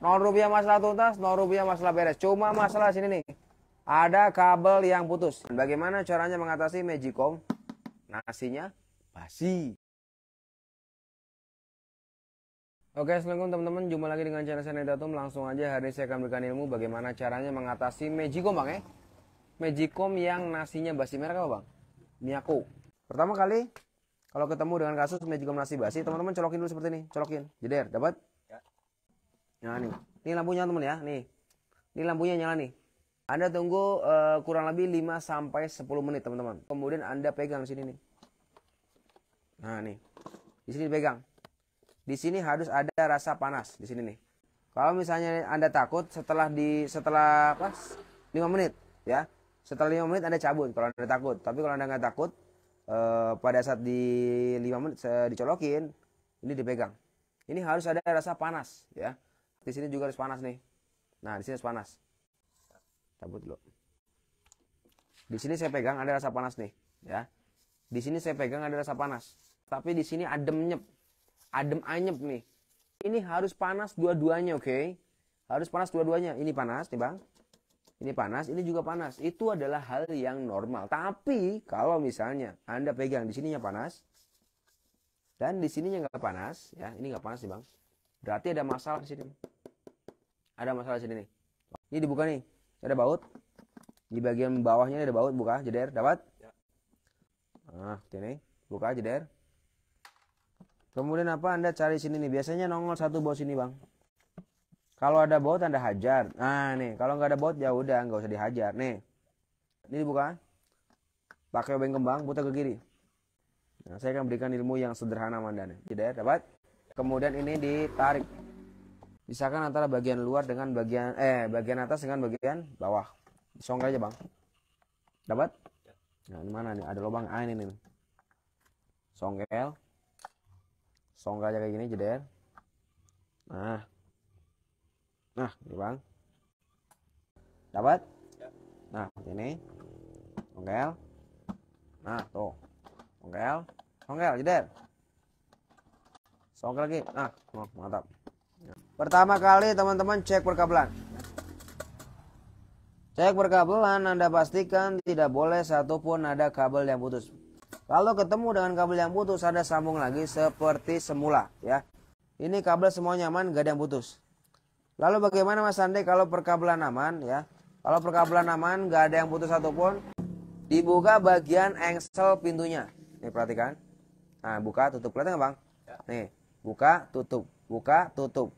nol rupiah masalah tuntas, nol rupiah masalah beres. Cuma masalah sini nih, ada kabel yang putus. Bagaimana caranya mengatasi Magicom? Nasinya basi. Oke, assalamualaikum teman-teman. Jumpa lagi dengan channel saya Datum. Langsung aja hari ini saya akan berikan ilmu bagaimana caranya mengatasi Magicom, Bang, ya. Eh? Magicom yang nasinya basi merah apa, Bang? Miyako. Pertama kali kalau ketemu dengan kasus Magicom nasi basi, teman-teman colokin dulu seperti ini, colokin. Jeder, dapat? Nah nih, ini lampunya teman ya, nih. Ini lampunya nyala nih. Anda tunggu uh, kurang lebih 5 sampai 10 menit teman-teman. Kemudian Anda pegang sini nih. Nah nih, di sini pegang. Di sini harus ada rasa panas di sini nih. Kalau misalnya Anda takut setelah di setelah pas 5 menit ya. Setelah 5 menit Anda cabut kalau Anda takut. Tapi kalau Anda nggak takut uh, pada saat di 5 menit dicolokin ini dipegang. Ini harus ada rasa panas ya di sini juga harus panas nih. Nah, di sini harus panas. Cabut dulu. Di sini saya pegang ada rasa panas nih, ya. Di sini saya pegang ada rasa panas. Tapi di sini adem nyep. Adem anyep nih. Ini harus panas dua-duanya, oke? Okay? Harus panas dua-duanya. Ini panas nih, Bang. Ini panas, ini juga panas. Itu adalah hal yang normal. Tapi kalau misalnya Anda pegang di sininya panas dan di sininya nggak panas, ya, ini nggak panas nih, Bang. Berarti ada masalah di sini ada masalah sini nih ini dibuka nih ada baut di bagian bawahnya ada baut buka jeder dapat ya. nah sini buka jeder kemudian apa anda cari sini nih biasanya nongol satu baut sini bang kalau ada baut anda hajar nah nih kalau nggak ada baut ya udah nggak usah dihajar nih ini dibuka pakai obeng kembang putar ke kiri nah, saya akan berikan ilmu yang sederhana mandan. jeder dapat kemudian ini ditarik Misalkan antara bagian luar dengan bagian eh bagian atas dengan bagian bawah. Song aja, Bang. Dapat? Ya. Nah, ini mana nih? Ada lubang A ah, ini nih. Songkel. Song aja kayak gini, jeder. Nah. Nah, ini, Bang. Dapat? Ya. Nah, ini. Songkel. Nah, tuh. Songkel. Songkel, jeder. Songkel lagi. Nah, oh, mantap. Pertama kali teman-teman cek perkabelan. Cek perkabelan Anda pastikan tidak boleh satupun ada kabel yang putus. Kalau ketemu dengan kabel yang putus Anda sambung lagi seperti semula ya. Ini kabel semuanya aman gak ada yang putus. Lalu bagaimana Mas Andi kalau perkabelan aman ya? Kalau perkabelan aman gak ada yang putus satupun dibuka bagian engsel pintunya. Nih perhatikan. Nah, buka tutup Lihat nggak bang? Ya. Nih, buka tutup, buka tutup.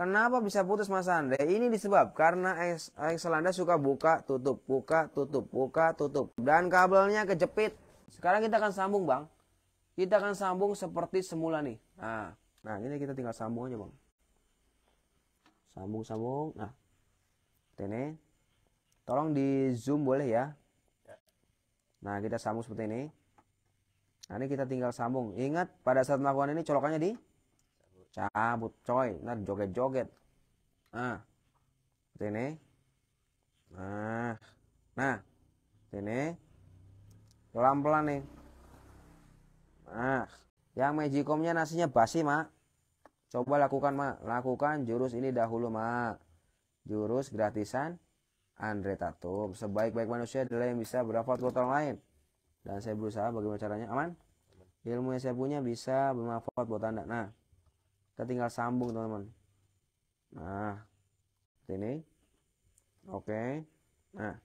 Kenapa bisa putus Mas Anda? Ini disebab karena Excel Anda suka buka tutup, buka tutup, buka tutup dan kabelnya kejepit. Sekarang kita akan sambung, Bang. Kita akan sambung seperti semula nih. Nah, nah ini kita tinggal sambung aja, Bang. Sambung, sambung. Nah. Ini. Tolong di zoom boleh ya? ya. Nah, kita sambung seperti ini. Nah, ini kita tinggal sambung. Ingat pada saat melakukan ini colokannya di cabut coy ntar joget-joget nah sini nah nah sini pelan-pelan nih nah yang magicomnya nasinya basi mak coba lakukan mak lakukan jurus ini dahulu mak jurus gratisan Andre Tatum sebaik-baik manusia adalah yang bisa berapa buat orang lain dan saya berusaha bagaimana caranya aman ilmu yang saya punya bisa bermanfaat buat anda nah kita tinggal sambung teman-teman nah seperti ini oke nah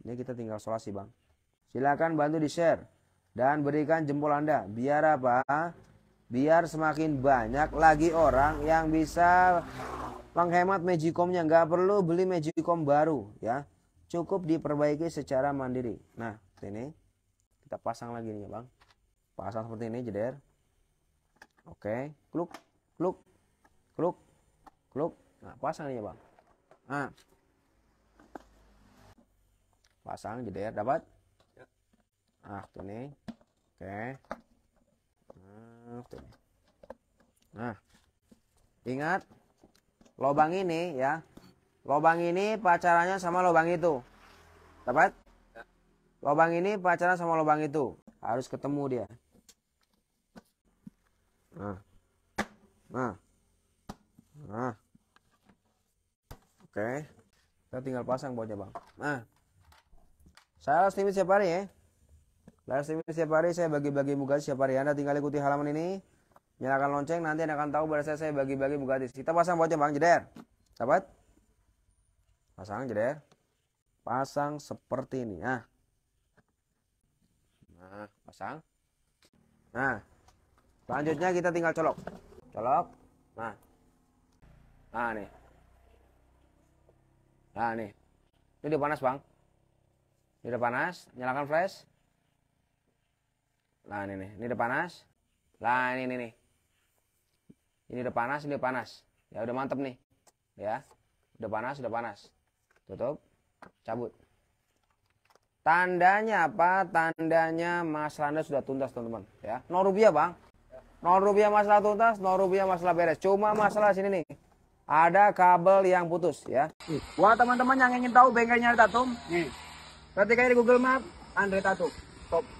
ini kita tinggal solasi bang silakan bantu di share dan berikan jempol anda biar apa biar semakin banyak lagi orang yang bisa penghemat magicomnya nggak perlu beli magicom baru ya cukup diperbaiki secara mandiri nah ini kita pasang lagi nih bang pasang seperti ini jeder oke kluk kluk kluk kluk nah pasang ya bang Nah, pasang jeder dapat Nah, tuh nih oke nah tuh nah ingat lobang ini ya lobang ini pacarannya sama lobang itu dapat lobang ini pacaran sama lobang itu harus ketemu dia Nah. Nah. Nah. Oke. Kita tinggal pasang bautnya, Bang. Nah. Saya harus streaming siapa hari ya. Live streaming setiap hari saya bagi-bagi mugati setiap hari. Anda tinggal ikuti halaman ini. Nyalakan lonceng nanti Anda akan tahu berasa saya bagi bagi-bagi mugati. Kita pasang bautnya, Bang. Jeder. Dapat? Pasang jeder. Pasang seperti ini. Nah. Nah, pasang. Nah, selanjutnya kita tinggal colok colok nah nah nih nah nih ini udah panas bang ini udah panas nyalakan flash nah ini nih ini udah panas nah ini nih, nih. ini udah panas ini udah panas ya udah mantep nih ya udah panas udah panas tutup cabut tandanya apa tandanya Mas Randa sudah tuntas teman-teman ya no rupiah bang 0 rupiah masalah tuntas 0 rupiah masalah beres cuma masalah sini nih ada kabel yang putus ya wah teman-teman yang ingin tahu bengkelnya Tatum nih ketika di Google Map Andre Tatum top